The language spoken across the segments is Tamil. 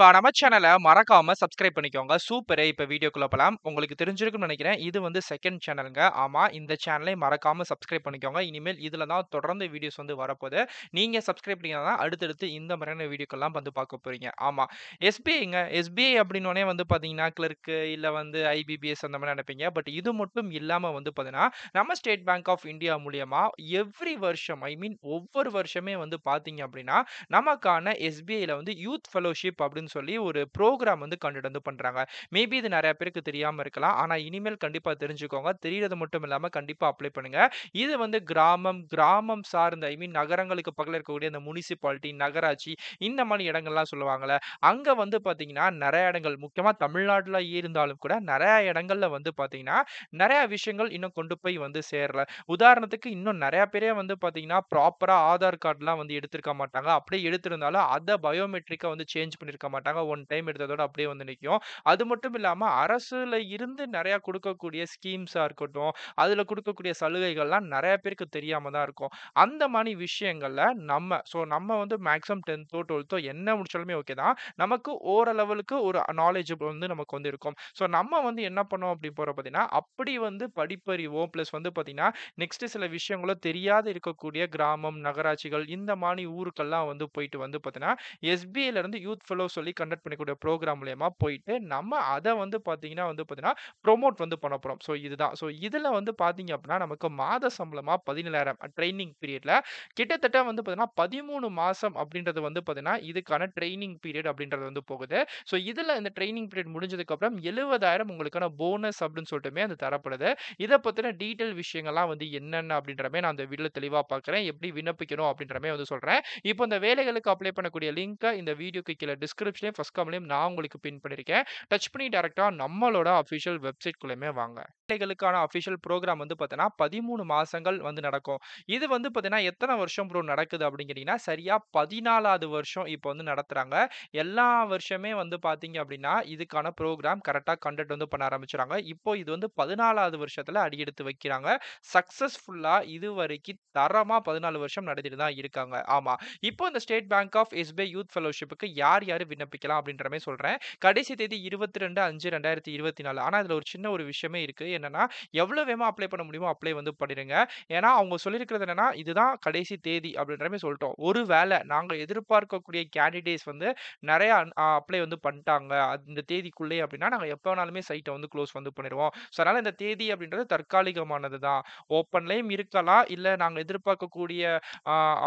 நம்ம சேனலை மறக்காம சப்ஸ்கிரைப் பண்ணிக்கோங்க சூப்பரே இப்போ வீடியோக்குள்ள போகலாம் உங்களுக்கு தெரிஞ்சிருக்கும்னு நினைக்கிறேன் இது வந்து செகண்ட் சேனலுங்க ஆமாம் இந்த சேனலை மறக்காம சப்ஸ்கிரைப் பண்ணிக்கோங்க இனிமேல் இதில் தான் தொடர்ந்து வீடியோஸ் வந்து வரப்போது நீங்கள் சப்ஸ்கிரைப் பண்ணிங்கன்னா அடுத்தடுத்து இந்த மாதிரியான வீடியோக்கெல்லாம் வந்து பார்க்க போகிறீங்க ஆமாம் எஸ்பிஐங்க எஸ்பிஐ அப்படின்னே வந்து பார்த்தீங்கன்னா கிளர்க்கு இல்லை வந்து ஐபிபிஎஸ் அந்த மாதிரி நினைப்பீங்க பட் இது மட்டும் இல்லாமல் வந்து பார்த்தீங்கன்னா நம்ம ஸ்டேட் பேங்க் ஆஃப் இந்தியா மூலியமா எவ்ரி வருஷம் ஐ மீன் ஒவ்வொரு வருஷமே வந்து பார்த்தீங்க அப்படின்னா நமக்கான எஸ்பிஐயில் வந்து யூத் ஃபெலோஷிப் அப்படின்னு அப்படின்னு சொல்லி ஒரு ப்ரோக்ராம் வந்து கண்டக்ட் வந்து பண்ணுறாங்க மேபி இது நிறைய பேருக்கு தெரியாமல் இருக்கலாம் ஆனால் இனிமேல் கண்டிப்பாக தெரிஞ்சுக்கோங்க தெரியறது மட்டும் இல்லாமல் கண்டிப்பாக அப்ளை பண்ணுங்கள் இது வந்து கிராமம் கிராமம் சார்ந்த ஐ மீன் நகரங்களுக்கு பக்கத்தில் இருக்கக்கூடிய அந்த முனிசிபாலிட்டி நகராட்சி இந்த மாதிரி இடங்கள்லாம் சொல்லுவாங்கள்ல அங்கே வந்து பார்த்தீங்கன்னா நிறைய இடங்கள் முக்கியமாக தமிழ்நாட்டில் இருந்தாலும் கூட நிறைய இடங்கள்ல வந்து பார்த்தீங்கன்னா நிறைய விஷயங்கள் இன்னும் கொண்டு போய் வந்து சேரல உதாரணத்துக்கு இன்னும் நிறைய பேரே வந்து பார்த்தீங்கன்னா ப்ராப்பராக ஆதார் கார்டெலாம் வந்து எடுத்திருக்க மாட்டாங்க அப்படியே எடுத்திருந்தாலும் அதை பயோமெட்ரிக்காக வந்து சேஞ்ச் பண்ணியிருக்க மாட்டாங்க ஒன் டைம் எடுத்ததோட அப்படியே வந்து நிற்கும் அது மட்டும் இல்லாமல் அரசுல இருந்து நிறையா கொடுக்கக்கூடிய ஸ்கீம்ஸாக இருக்கட்டும் அதில் கொடுக்கக்கூடிய சலுகைகள்லாம் நிறைய பேருக்கு தெரியாமல் தான் இருக்கும் அந்த மாதிரி விஷயங்களில் நம்ம ஸோ நம்ம வந்து மேக்ஸிமம் டென்த்தோ டுவெல்த்தோ என்ன முடிச்சாலுமே ஓகே தான் நமக்கு ஓரளவுக்கு ஒரு நாலேஜ் வந்து நமக்கு வந்து இருக்கும் ஸோ நம்ம வந்து என்ன பண்ணோம் அப்படி போகிற பார்த்தீங்கன்னா அப்படி வந்து படிப்பறிவோ ப்ளஸ் வந்து பார்த்தீங்கன்னா நெக்ஸ்ட் சில விஷயங்களோ தெரியாத இருக்கக்கூடிய கிராமம் நகராட்சிகள் இந்த மாதிரி ஊருக்கெல்லாம் வந்து போயிட்டு வந்து பார்த்தீங்கன்னா எஸ்பிஐலேருந்து யூத் ஃபெலோ சொல்லி சொல்லி கண்டக்ட் பண்ணக்கூடிய ப்ரோக்ராம் மூலயமா போயிட்டு நம்ம அதை வந்து பார்த்தீங்கன்னா வந்து பார்த்தீங்கன்னா ப்ரொமோட் வந்து பண்ண போகிறோம் ஸோ இதுதான் ஸோ இதில் வந்து பார்த்தீங்க அப்படின்னா நமக்கு மாத சம்பளமாக பதினேழாயிரம் ட்ரைனிங் பீரியடில் கிட்டத்தட்ட வந்து பார்த்தீங்கன்னா பதிமூணு மாதம் அப்படின்றது வந்து பார்த்தீங்கன்னா இதுக்கான ட்ரைனிங் பீரியட் அப்படின்றது வந்து போகுது ஸோ இதில் இந்த ட்ரைனிங் பீரியட் முடிஞ்சதுக்கப்புறம் எழுபதாயிரம் உங்களுக்கான போனஸ் அப்படின்னு சொல்லிட்டுமே அது தரப்படுது இதை பற்றின டீட்டெயில் விஷயங்கள்லாம் வந்து என்னென்ன அப்படின்றமே நான் அந்த வீடியோ தெளிவாக பார்க்குறேன் எப்படி விண்ணப்பிக்கணும் அப்படின்றமே வந்து சொல்கிறேன் இப்போ இந்த வேலைகளுக்கு அப்ளை பண்ணக்கூடிய லிங்க்கை இந்த வீடியோக்கு கீழே டிஸ்கிரிப்ஷன் டிஸ்கிரிப்ஷன்லேயும் ஃபஸ்ட் காமிலையும் நான் உங்களுக்கு பின் பண்ணியிருக்கேன் டச் பண்ணி டேரெக்டாக நம்மளோட அஃபிஷியல் வெப்சைட்குள்ளேயுமே வாங்க பிள்ளைகளுக்கான அஃபிஷியல் ப்ரோக்ராம் வந்து பார்த்தீங்கன்னா பதிமூணு மாதங்கள் வந்து நடக்கும் இது வந்து பார்த்தீங்கன்னா எத்தனை வருஷம் ப்ரோ நடக்குது அப்படிங்கிறீங்கன்னா சரியாக பதினாலாவது வருஷம் இப்போ வந்து நடத்துகிறாங்க எல்லா வருஷமே வந்து பார்த்தீங்க அப்படின்னா இதுக்கான ப்ரோக்ராம் கரெக்டாக கண்டக்ட் வந்து பண்ண ஆரம்பிச்சுறாங்க இப்போ இது வந்து பதினாலாவது வருஷத்தில் அடியெடுத்து வைக்கிறாங்க சக்ஸஸ்ஃபுல்லாக இது வரைக்கும் தரமாக பதினாலு வருஷம் நடந்துட்டு தான் இருக்காங்க ஆமாம் இப்போ இந்த State Bank of SBI youth ஃபெலோஷிப்புக்கு யார் யார் விண்ணப்ப விண்ணப்பிக்கலாம் அப்படின்ற மாதிரி சொல்கிறேன் கடைசி தேதி இருபத்தி ரெண்டு அஞ்சு ரெண்டாயிரத்தி இருபத்தி நாலு ஆனால் அதில் ஒரு சின்ன ஒரு விஷயமே இருக்குது என்னென்னா எவ்வளோ வேகமாக அப்ளை பண்ண முடியுமோ அப்ளை வந்து பண்ணிடுங்க ஏன்னா அவங்க சொல்லியிருக்கிறது என்னென்னா இதுதான் கடைசி தேதி அப்படின்ற மாதிரி சொல்லிட்டோம் ஒரு வேளை நாங்கள் எதிர்பார்க்கக்கூடிய கேண்டிடேட்ஸ் வந்து நிறையா அப்ளை வந்து பண்ணிட்டாங்க அந்த தேதிக்குள்ளே அப்படின்னா நாங்கள் எப்போ வேணாலுமே சைட்டை வந்து க்ளோஸ் வந்து பண்ணிடுவோம் ஸோ அதனால் இந்த தேதி அப்படின்றது தற்காலிகமானது தான் ஓப்பன்லேயும் இருக்கலாம் இல்லை நாங்கள் எதிர்பார்க்கக்கூடிய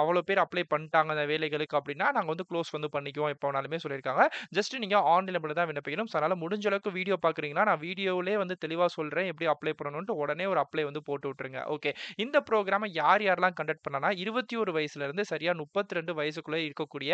அவ்வளோ பேர் அப்ளை பண்ணிட்டாங்க அந்த வேலைகளுக்கு அப்படின்னா நாங்கள் வந்து க்ளோஸ் வந்து பண்ணிக்குவோம் எப்போ வேணாலுமே சொல்லி சொல்லியிருக்காங்க ஜஸ்ட் நீங்கள் ஆன்லைன் தான் விண்ணப்பிக்கணும் அதனால் முடிஞ்ச அளவுக்கு வீடியோ பார்க்குறீங்கன்னா நான் வீடியோவிலே வந்து தெளிவாக சொல்கிறேன் எப்படி அப்ளை பண்ணணும்ட்டு உடனே ஒரு அப்ளை வந்து போட்டு விட்டுருங்க ஓகே இந்த ப்ரோக்ராமை யார் யாரெல்லாம் கண்டக்ட் பண்ணனா இருபத்தி ஒரு வயசுலேருந்து சரியாக முப்பத்தி ரெண்டு வயசுக்குள்ளே இருக்கக்கூடிய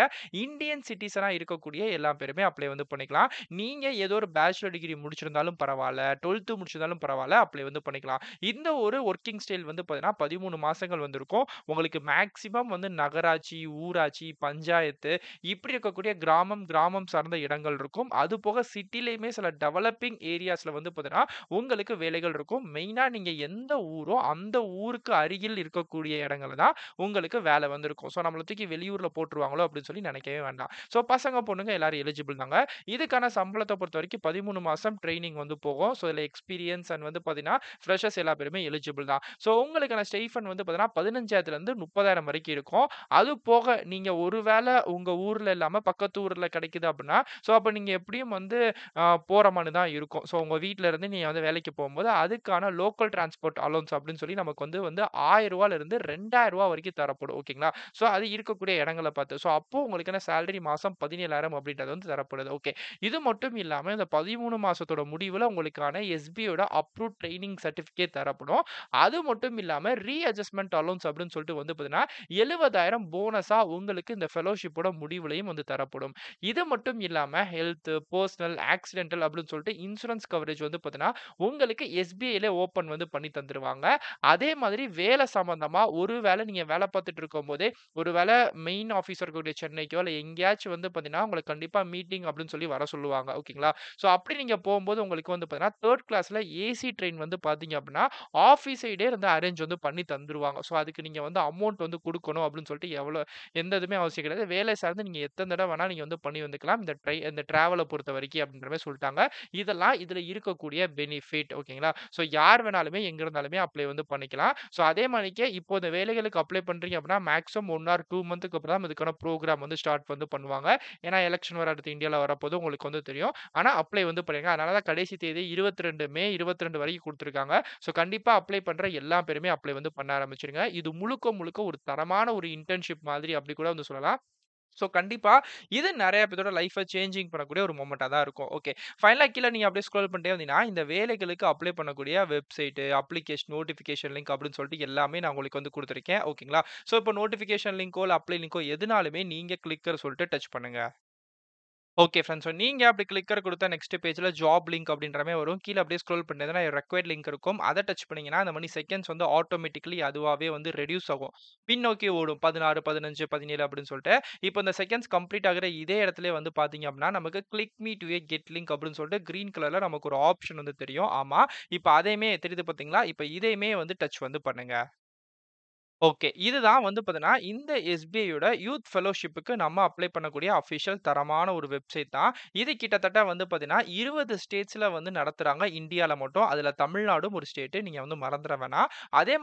இந்தியன் சிட்டிசனாக இருக்கக்கூடிய எல்லா பேருமே அப்ளை வந்து பண்ணிக்கலாம் நீங்கள் ஏதோ ஒரு பேச்சுலர் டிகிரி முடிச்சிருந்தாலும் பரவாயில்ல டுவெல்த்து முடிச்சிருந்தாலும் பரவாயில்ல அப்ளை வந்து பண்ணிக்கலாம் இந்த ஒரு ஒர்க்கிங் ஸ்டைல் வந்து பார்த்தீங்கன்னா பதிமூணு மாதங்கள் வந்திருக்கும் உங்களுக்கு மேக்ஸிமம் வந்து நகராட்சி ஊராட்சி பஞ்சாயத்து இப்படி இருக்கக்கூடிய கிராமம் கிராமம் சார்ந்த இடங்கள் இருக்கும் அது போக சிட்டிலேயுமே சில டெவலப்பிங் ஏரியாஸில் வந்து பார்த்தீங்கன்னா உங்களுக்கு வேலைகள் இருக்கும் மெயினாக நீங்கள் எந்த ஊரோ அந்த ஊருக்கு அருகில் இருக்கக்கூடிய இடங்களில் தான் உங்களுக்கு வேலை வந்திருக்கும் ஸோ நம்மளை தூக்கி வெளியூரில் போட்டுருவாங்களோ அப்படின்னு சொல்லி நினைக்கவே வேண்டாம் ஸோ பசங்க பொண்ணுங்க எல்லாரும் எலிஜிபிள் தாங்க இதுக்கான சம்பளத்தை பொறுத்த வரைக்கும் பதிமூணு மாதம் ட்ரைனிங் வந்து போகும் ஸோ இதில் எக்ஸ்பீரியன்ஸ் அண்ட் வந்து பார்த்தீங்கன்னா ஃப்ரெஷர்ஸ் எல்லா பேருமே எலிஜிபிள் தான் ஸோ உங்களுக்கான ஸ்டைஃபன் வந்து பார்த்தீங்கன்னா பதினஞ்சாயிரத்துலேருந்து முப்பதாயிரம் வரைக்கும் இருக்கும் அது போக நீங்கள் ஒருவேளை உங்கள் ஊரில் இல்லாமல் பக்கத்து ஊரில் கிடை கிடைக்குது அப்படின்னா ஸோ அப்போ நீங்கள் எப்படியும் வந்து போகிற மாதிரி தான் இருக்கும் ஸோ உங்கள் வீட்டிலேருந்து நீங்கள் வந்து வேலைக்கு போகும்போது அதுக்கான லோக்கல் டிரான்ஸ்போர்ட் அலோன்ஸ் அப்படின்னு சொல்லி நமக்கு வந்து வந்து ஆயிரரூவாலேருந்து ரெண்டாயிரரூவா வரைக்கும் தரப்படும் ஓகேங்களா ஸோ அது இருக்கக்கூடிய இடங்களை பார்த்து ஸோ அப்போது உங்களுக்கு என்ன சேலரி மாதம் பதினேழாயிரம் அப்படின்றது வந்து தரப்படுது ஓகே இது மட்டும் இல்லாமல் இந்த பதிமூணு மாதத்தோட முடிவில் உங்களுக்கான எஸ்பியோட அப்ரூவ் ட்ரைனிங் சர்டிஃபிகேட் தரப்படும் அது மட்டும் இல்லாமல் ரீ அட்ஜஸ்ட்மெண்ட் அலோன்ஸ் அப்படின்னு சொல்லிட்டு வந்து பார்த்தீங்கன்னா எழுபதாயிரம் போனஸாக உங்களுக்கு இந்த ஃபெலோஷிப்போட முடிவுலையும் வந்து தரப்படும் இது மட்டும் இல்லாமல் ஹெல்த்து பர்சனல் ஆக்சிடென்டல் அப்படின்னு சொல்லிட்டு இன்சூரன்ஸ் கவரேஜ் வந்து பார்த்தீங்கன்னா உங்களுக்கு எஸ்பிஐல ஓப்பன் வந்து பண்ணி தந்துருவாங்க அதே மாதிரி வேலை சம்மந்தமாக ஒரு வேலை நீங்கள் வேலை பார்த்துட்டு போதே ஒரு வேலை மெயின் ஆஃபீஸ் இருக்கக்கூடிய சென்னைக்கோ இல்லை எங்கேயாச்சும் வந்து பார்த்தீங்கன்னா உங்களுக்கு கண்டிப்பாக மீட்டிங் அப்படின்னு சொல்லி வர சொல்லுவாங்க ஓகேங்களா ஸோ அப்படி நீங்கள் போகும்போது உங்களுக்கு வந்து பார்த்தீங்கன்னா தேர்ட் கிளாஸில் ஏசி ட்ரெயின் வந்து பார்த்தீங்க அப்படின்னா ஆஃபீஸ் சைடே வந்து அரேஞ்ச் வந்து பண்ணி தந்துடுவாங்க ஸோ அதுக்கு நீங்கள் வந்து அமௌண்ட் வந்து கொடுக்கணும் அப்படின்னு சொல்லிட்டு எவ்வளோ எந்த இதுவுமே அவசியம் கிடையாது வேலை சார்ந்து நீங்கள் எத்தனை தடவை வேணா நீங்கள் வந்து பண்ணி வந்துக்கலாம் இந்த ட்ரை இந்த ட்ராவலை பொறுத்த வரைக்கும் அப்படின்ற மாதிரி சொல்லிட்டாங்க இதெல்லாம் இதில் இருக்கக்கூடிய பெனிஃபிட் ஓகேங்களா ஸோ யார் வேணாலுமே எங்கே இருந்தாலுமே அப்ளை வந்து பண்ணிக்கலாம் ஸோ அதே மாதிரிக்கே இப்போ இந்த வேலைகளுக்கு அப்ளை பண்ணுறீங்க அப்படின்னா மேக்ஸிமம் ஒன் ஆர் டூ மந்த்துக்கு அப்புறம் தான் இதுக்கான ப்ரோக்ராம் வந்து ஸ்டார்ட் வந்து பண்ணுவாங்க ஏன்னா எலெக்ஷன் வர அடுத்து இந்தியாவில் வரப்போது உங்களுக்கு வந்து தெரியும் ஆனால் அப்ளை வந்து பண்ணுங்க அதனால தான் கடைசி தேதி இருபத்தி ரெண்டு மே இருபத்தி ரெண்டு வரைக்கும் கொடுத்துருக்காங்க ஸோ கண்டிப்பாக அப்ளை பண்ணுற எல்லா பேருமே அப்ளை வந்து பண்ண ஆரம்பிச்சிருங்க இது முழுக்க முழுக்க ஒரு தரமான ஒரு இன்டர்ன்ஷிப் மாதிரி அப்படி கூட வந்து சொல்லலாம் ஸோ கண்டிப்பாக இது நிறைய பேரோட லைஃப்பை சேஞ்சிங் பண்ணக்கூடிய ஒரு மூமெண்ட்டாக தான் இருக்கும் ஓகே ஃபைனலாக கீழே நீங்கள் அப்படியே ஸ்க்ரோல் பண்ணிட்டே வந்தீங்கன்னா இந்த வேலைகளுக்கு அப்ளை பண்ணக்கூடிய வெப்சைட்டு அப்ளிகேஷன் நோட்டிஃபிகேஷன் லிங்க் அப்படின்னு சொல்லிட்டு எல்லாமே நான் உங்களுக்கு வந்து கொடுத்துருக்கேன் ஓகேங்களா ஸோ இப்போ நோட்டிஃபிகேஷன் லிங்க்கோ இல்லை அப்ளை லிங்க்கோ எதுனாலுமே நீங்கள் கிளிக்கர் சொல்லிட்டு டச் பண்ணுங்கள் ஓகே ஃப்ரெண்ட்ஸ் ஸோ நீங்கள் அப்படி கிளிக்கர் கொடுத்தா நெக்ஸ்ட் பேஜில் ஜாப் லிங்க் அப்படின்றமே வரும் கீழே அப்படியே ஸ்க்ரோல் பண்ணுறதுனா ரெக்வயர்ட் லிங்க் இருக்கும் அதை டச் பண்ணிங்கன்னா அந்த மணி செகண்ட்ஸ் வந்து ஆட்டோமேட்டிக்கலி அதுவாகவே வந்து ரெடியூஸ் ஆகும் பின்னோக்கி ஓடும் பதினாறு பதினஞ்சு பதினேழு அப்படின்னு சொல்லிட்டு இப்போ இந்த செகண்ட்ஸ் கம்ப்ளீட் ஆகிற இதே இடத்துல வந்து பார்த்தீங்க அப்படின்னா நமக்கு click me to a get link அப்படின்னு சொல்லிட்டு க்ரீன் கலரில் நமக்கு ஒரு ஆப்ஷன் வந்து தெரியும் ஆமாம் இப்போ அதையுமே தெரியுது பார்த்தீங்களா இப்போ இதையுமே வந்து டச் வந்து பண்ணுங்கள் ஓகே. இதுதான் வந்து பார்த்தீங்கன்னா, இந்த எஸ்பிஐயோட யூத் ஃபெலோஷிப்புக்கு நம்ம அப்ளை பண்ணக்கூடிய அஃபிஷியல் தரமான ஒரு வெப்சைட் தான். இது கிட்டத்தட்ட வந்து பார்த்தீங்கன்னா, இருபது ஸ்டேட்ஸில் வந்து நடத்துகிறாங்க இந்தியாவில் மட்டும். அதில் தமிழ்நாடும் ஒரு ஸ்டேட்டு நீங்கள் வந்து மறந்துட வேணாம். அதே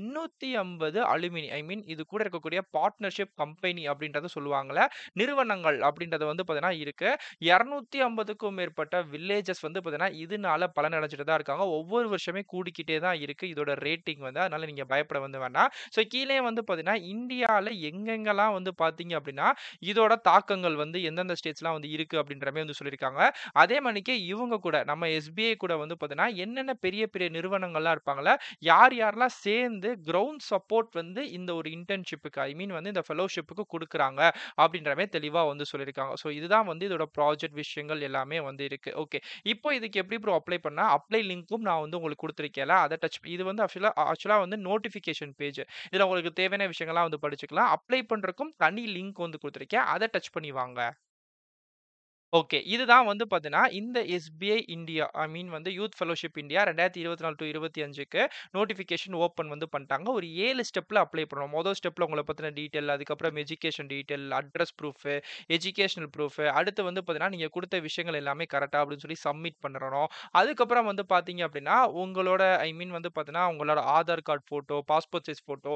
இன்னூற்றி ஐம்பது அலுமினி ஐ மீன் இது கூட இருக்கக்கூடிய பார்ட்னர்ஷிப் கம்பெனி அப்படின்றத சொல்லுவாங்களே நிறுவனங்கள் அப்படின்றது வந்து பார்த்தீங்கன்னா இரநூத்தி ஐம்பதுக்கும் மேற்பட்ட வில்லேஜஸ் வந்து பார்த்தீங்கன்னா, இதனால பலனடைஞ்சுட்டு தான் இருக்காங்க. ஒவ்வொரு வருஷமே கூடிக்கிட்டே தான் இருக்குது இதோட ரேட்டிங் வந்து. அதனால் நீங்கள் பயப்பட வந்து வேணாம் ஸோ ஸோ கீழே வந்து பார்த்தீங்கன்னா இந்தியாவில் எங்கெங்கெல்லாம் வந்து பார்த்தீங்க அப்படின்னா இதோட தாக்கங்கள் வந்து எந்தெந்த ஸ்டேட்ஸ்லாம் வந்து இருக்குது அப்படின்ற மாதிரி வந்து சொல்லியிருக்காங்க அதே மாதிரிக்கே இவங்க கூட நம்ம எஸ்பிஐ கூட வந்து பார்த்தீங்கன்னா என்னென்ன பெரிய பெரிய நிறுவனங்கள்லாம் இருப்பாங்களே யார் யாரெல்லாம் சேர்ந்து கிரவுண்ட் சப்போர்ட் வந்து இந்த ஒரு இன்டர்ன்ஷிப்புக்கு ஐ மீன் வந்து இந்த ஃபெலோஷிப்புக்கு கொடுக்குறாங்க அப்படின்ற மாதிரி தெளிவாக வந்து சொல்லியிருக்காங்க ஸோ இதுதான் வந்து இதோட ப்ராஜெக்ட் விஷயங்கள் எல்லாமே வந்து இருக்குது ஓகே இப்போ இதுக்கு எப்படி ப்ரோ அப்ளை பண்ணால் அப்ளை லிங்க்கும் நான் வந்து உங்களுக்கு கொடுத்துருக்கேன் அதை டச் இது வந்து ஆக்சுவலாக ஆக்சுவலாக வந்து நோட்டிஃபிகேஷன் பேஜ் இதில் உங்களுக்கு தேவையான விஷயங்கள்லாம் வந்து படிச்சுக்கலாம் அப்ளை பண்ணுறக்கும் தனி லிங்க் வந்து கொடுத்துருக்கேன் அதை டச் பண்ணி வாங்க ஓகே இதுதான் வந்து பார்த்தீங்கன்னா இந்த எஸ்பிஐ இந்தியா ஐ மீன் வந்து யூத் ஃபெலோஷிப் இந்தியா ரெண்டாயிரத்தி இருபத்தி நாலு டு இருபத்தி அஞ்சுக்கு நோட்டிஃபிகேஷன் ஓப்பன் வந்து பண்ணிட்டாங்க ஒரு ஏழு ஸ்டெப்பில் அப்ளை பண்ணணும் மொதல் ஸ்டெப்பில் உங்களை பற்றின டீட்டெயில் அதுக்கப்புறம் education detail address proof educational proof அடுத்து வந்து பார்த்தீங்கன்னா நீங்கள் கொடுத்த விஷயங்கள் எல்லாமே கரெக்டாக அப்படின்னு சொல்லி சப்மிட் பண்ணுறணும் அதுக்கப்புறம் வந்து பார்த்தீங்க அப்படின்னா உங்களோட ஐ மீன் வந்து பார்த்தீங்கன்னா உங்களோட Aadhaar card photo passport size photo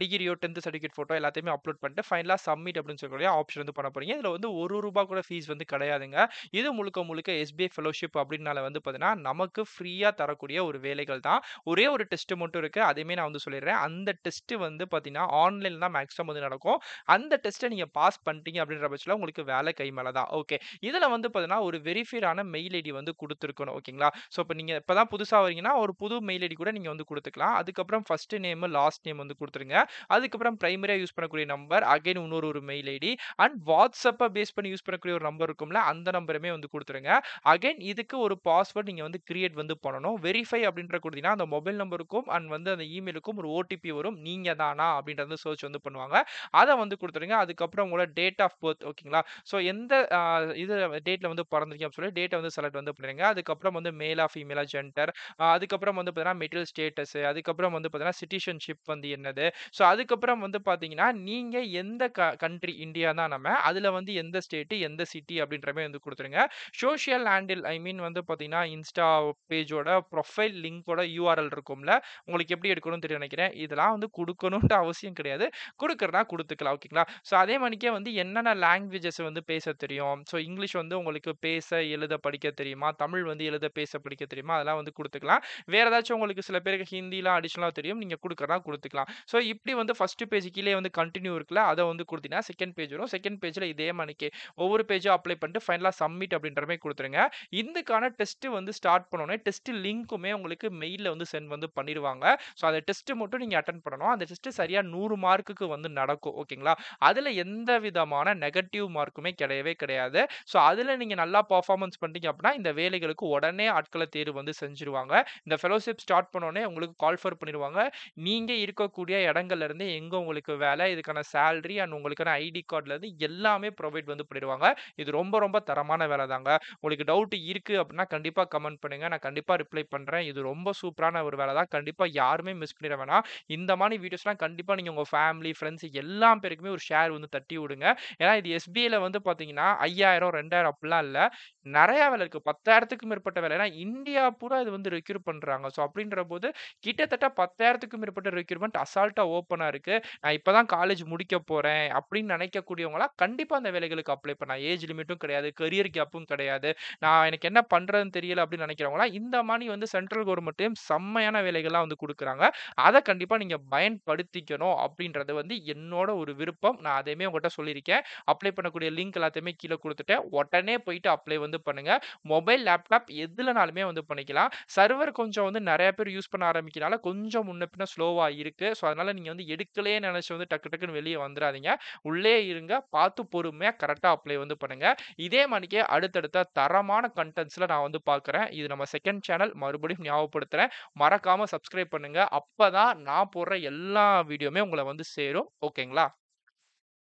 டிகிரியோ டென்த் சர்டிஃபிகேட் ஃபோட்டோ எல்லாத்தையுமே அப்லோட் பண்ணிட்டு ஃபைனலாக சப்மிட் அப்படின்னு சொல்லக்கூடிய ஆப்ஷன் வந்து பண்ண போகிறீங்க இதில் வந்து ஒரு ரூபா கூட ஃபீஸ் வந்து கிடையாது கிடையாதுங்க இது முழுக்க முழுக்க எஸ்பிஐ ஃபெலோஷிப் அப்படின்னால வந்து பார்த்தீங்கன்னா நமக்கு ஃப்ரீயாக தரக்கூடிய ஒரு வேலைகள் தான் ஒரே ஒரு டெஸ்ட் மட்டும் இருக்குது அதையுமே நான் வந்து சொல்லிடுறேன் அந்த டெஸ்ட் வந்து பார்த்தீங்கன்னா ஆன்லைன் தான் மேக்ஸிமம் வந்து நடக்கும் அந்த டெஸ்ட்டை நீங்கள் பாஸ் பண்ணிட்டீங்க அப்படின்ற பட்சத்தில் உங்களுக்கு வேலை கை மேலே தான் ஓகே இதில் வந்து பார்த்தீங்கன்னா ஒரு வெரிஃபைடான மெயில் ஐடி வந்து கொடுத்துருக்கணும் ஓகேங்களா ஸோ இப்போ நீங்கள் இப்போ தான் புதுசாக வரீங்கன்னா ஒரு புது மெயில் ஐடி கூட நீங்கள் வந்து கொடுத்துக்கலாம் அதுக்கப்புறம் ஃபஸ்ட்டு நேமு லாஸ்ட் நேம் வந்து கொடுத்துருங்க அதுக்கப்புறம் பிரைமரியாக யூஸ் பண்ணக்கூடிய நம்பர் அகைன் இன்னொரு ஒரு மெயில் ஐடி அண்ட் வாட்ஸ்அப்பை பேஸ் பண்ணி யூஸ் பண்ணக்கூடிய ஒரு நம்பர் இருக்கும்ல அந்த நம்பருமே வந்து கொடுத்துருங்க அகைன் இதுக்கு ஒரு பாஸ்வேர்ட் நீங்கள் வந்து கிரியேட் வந்து பண்ணணும் வெரிஃபை அப்படின்ற கொடுத்தீங்கன்னா அந்த மொபைல் நம்பருக்கும் அண்ட் வந்து அந்த இமெயிலுக்கும் ஒரு ஓடிபி வரும் நீங்கள் தானா அப்படின்றது சர்ச் வந்து பண்ணுவாங்க அதை வந்து கொடுத்துருங்க அதுக்கப்புறம் உங்களோட டேட் ஆஃப் பர்த் ஓகேங்களா ஸோ எந்த இது டேட்டில் வந்து பிறந்திருக்கீங்க அப்படின்னு சொல்லி டேட்டை வந்து செலக்ட் வந்து பண்ணிடுங்க அதுக்கப்புறம் வந்து மேலா ஃபீமேலா ஜென்டர் அதுக்கப்புறம் வந்து பார்த்தீங்கன்னா மெட்டீரியல் ஸ்டேட்டஸ் அதுக்கப்புறம் வந்து பார்த்தீங்கன்னா சிட்டிசன்ஷிப் வந்து என்னது ஸோ அதுக்கப்புறம் வந்து பார்த்தீங்கன்னா நீங்கள் எந்த க கண்ட்ரி இந்தியா தான் நம்ம அதில் வந்து எந்த ஸ்டேட்டு எந்த சிட்டி அப்படின்ற மட்டுமே வந்து கொடுத்துருங்க சோஷியல் ஹேண்டில் ஐ மீன் வந்து பார்த்தீங்கன்னா இன்ஸ்டா பேஜோட ப்ரொஃபைல் லிங்கோட யூஆர்எல் இருக்கும்ல உங்களுக்கு எப்படி எடுக்கணும்னு தெரியும் நினைக்கிறேன் இதெல்லாம் வந்து கொடுக்கணுன்ற அவசியம் கிடையாது கொடுக்குறதா கொடுத்துக்கலாம் ஓகேங்களா ஸோ அதே மாதிரிக்கே வந்து என்னென்ன லாங்குவேஜஸ் வந்து பேச தெரியும் ஸோ இங்கிலீஷ் வந்து உங்களுக்கு பேச எழுத படிக்க தெரியுமா தமிழ் வந்து எழுத பேச படிக்க தெரியுமா அதெல்லாம் வந்து கொடுத்துக்கலாம் வேறு ஏதாச்சும் உங்களுக்கு சில பேருக்கு ஹிந்திலாம் அடிஷ்னலாக தெரியும் நீங்கள் கொடுக்குறதா கொடுத்துக்கலாம் ஸோ இப்படி வந்து ஃபஸ்ட்டு பேஜ் கீழே வந்து கண்டினியூ இருக்குல்ல அதை வந்து கொடுத்தீங்கன்னா செகண்ட் பேஜ் வரும் செகண்ட் பேஜில் இதே மணிக்கு ஒவ்வொரு பேஜும் அப்ளை பண்ணிட்டு வந்து ஃபைனலாக சப்மிட் அப்படின்ற மாதிரி கொடுத்துருங்க இதுக்கான டெஸ்ட்டு வந்து ஸ்டார்ட் பண்ணோன்னே டெஸ்ட்டு லிங்க்குமே உங்களுக்கு மெயிலில் வந்து சென்ட் வந்து பண்ணிடுவாங்க ஸோ அந்த டெஸ்ட்டு மட்டும் நீங்கள் அட்டன் பண்ணணும் அந்த டெஸ்ட்டு சரியாக நூறு மார்க்குக்கு வந்து நடக்கும் ஓகேங்களா அதில் எந்த விதமான நெகட்டிவ் மார்க்குமே கிடையவே கிடையாது ஸோ அதில் நீங்கள் நல்லா பர்ஃபார்மன்ஸ் பண்ணிட்டீங்க அப்படின்னா இந்த வேலைகளுக்கு உடனே ஆட்களை தேர்வு வந்து செஞ்சுருவாங்க இந்த ஃபெலோஷிப் ஸ்டார்ட் பண்ணோடனே உங்களுக்கு கால்ஃபர் பண்ணிடுவாங்க நீங்கள் இருக்கக்கூடிய இடங்கள்லேருந்து எங்கே உங்களுக்கு வேலை இதுக்கான சேலரி அண்ட் உங்களுக்கான ஐடி கார்டுலேருந்து எல்லாமே ப்ரொவைட் வந்து பண்ணிடுவாங்க இது ரொம்ப ரொம்ப தரமான வேலை தாங்க உங்களுக்கு டவுட் இருக்குது அப்படின்னா கண்டிப்பாக கமெண்ட் பண்ணுங்கள் நான் கண்டிப்பாக ரிப்ளை பண்ணுறேன் இது ரொம்ப சூப்பரான ஒரு வேலை தான் கண்டிப்பாக யாருமே மிஸ் பண்ணிட வேணாம் இந்த மாதிரி வீடியோஸ்லாம் கண்டிப்பாக நீங்கள் உங்கள் ஃபேமிலி ஃப்ரெண்ட்ஸ் எல்லா பேருக்குமே ஒரு ஷேர் வந்து தட்டி விடுங்க ஏன்னா இது எஸ்பிஐயில் வந்து பார்த்தீங்கன்னா ஐயாயிரம் ரெண்டாயிரம் அப்படிலாம் இல்லை நிறையா வேலை இருக்குது பத்தாயிரத்துக்கும் மேற்பட்ட வேலை ஏன்னா இந்தியா பூரா இது வந்து ரெக்யூர் பண்ணுறாங்க ஸோ அப்படின்ற போது கிட்டத்தட்ட பத்தாயிரத்துக்கும் மேற்பட்ட ரெக்யூர்மெண்ட் அசால்ட்டாக ஓப்பனாக இருக்குது நான் இப்போ தான் காலேஜ் முடிக்க போகிறேன் அப்படின்னு நினைக்கக்கூடியவங்களாம் கண்டிப்பாக அந்த வேலைகளுக்கு அப்ளை பண்ணேன் ஏஜ் லிமிட்டும் கிடையாது கிடையாது கரியர் கேப்பும் கிடையாது நான் எனக்கு என்ன பண்ணுறதுன்னு தெரியல அப்படின்னு நினைக்கிறவங்களாம் இந்த மணி வந்து சென்ட்ரல் கவர்மெண்ட்டையும் செம்மையான வேலைகள்லாம் வந்து கொடுக்குறாங்க அதை கண்டிப்பாக நீங்கள் பயன்படுத்திக்கணும் அப்படின்றது வந்து என்னோட ஒரு விருப்பம் நான் அதையுமே உங்கள்கிட்ட சொல்லியிருக்கேன் அப்ளை பண்ணக்கூடிய லிங்க் எல்லாத்தையுமே கீழே கொடுத்துட்டேன் உடனே போயிட்டு அப்ளை வந்து பண்ணுங்கள் மொபைல் லேப்டாப் எதுலனாலுமே வந்து பண்ணிக்கலாம் சர்வர் கொஞ்சம் வந்து நிறைய பேர் யூஸ் பண்ண ஆரம்பிக்கிறனால கொஞ்சம் முன்ன பின்ன ஸ்லோவாக இருக்குது ஸோ அதனால் நீங்கள் வந்து எடுக்கலையே நினச்சி வந்து டக்கு டக்குன்னு வெளியே வந்துடாதீங்க உள்ளே இருங்க பார்த்து பொறுமையாக கரெக்டாக அப்ளை வந்து பண்ணுங்கள் இதே மணிக்கே அடுத்தடுத்த தரமான கண்டென்ட்ஸில் நான் வந்து பார்க்குறேன் இது நம்ம செகண்ட் சேனல் மறுபடியும் ஞாபகப்படுத்துகிறேன் மறக்காமல் சப்ஸ்கிரைப் பண்ணுங்கள் அப்போ தான் நான் போடுற எல்லா வீடியோமே உங்களை வந்து சேரும் ஓகேங்களா